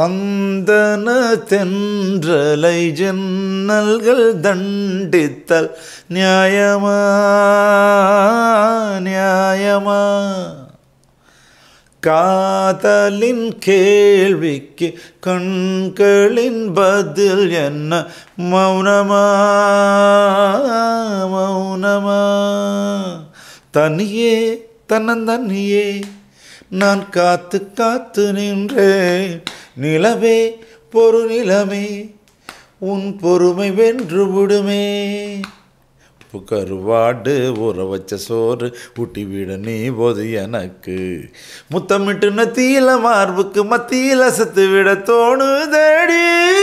தந்தன தென்றலை ஜன்னல்கள் தண்டித்தல் நியாயமா நியாயமா காதலின் கேள்விக்கு கண்களின் பதில் என்ன மௌனமா மௌனமா தனியே தன்னந்தனியே நான் காத்து காத்து நின்றேன் நிலவே பொறு நிலமே உன் பொறுமை வென்று விடுமே கருவாடு ஊற வச்ச சோறு ஊட்டி விட நீ போது எனக்கு முத்தமிட்டு நத்தியில மார்புக்கு மத்தியில் சத்து விட தோணுதடி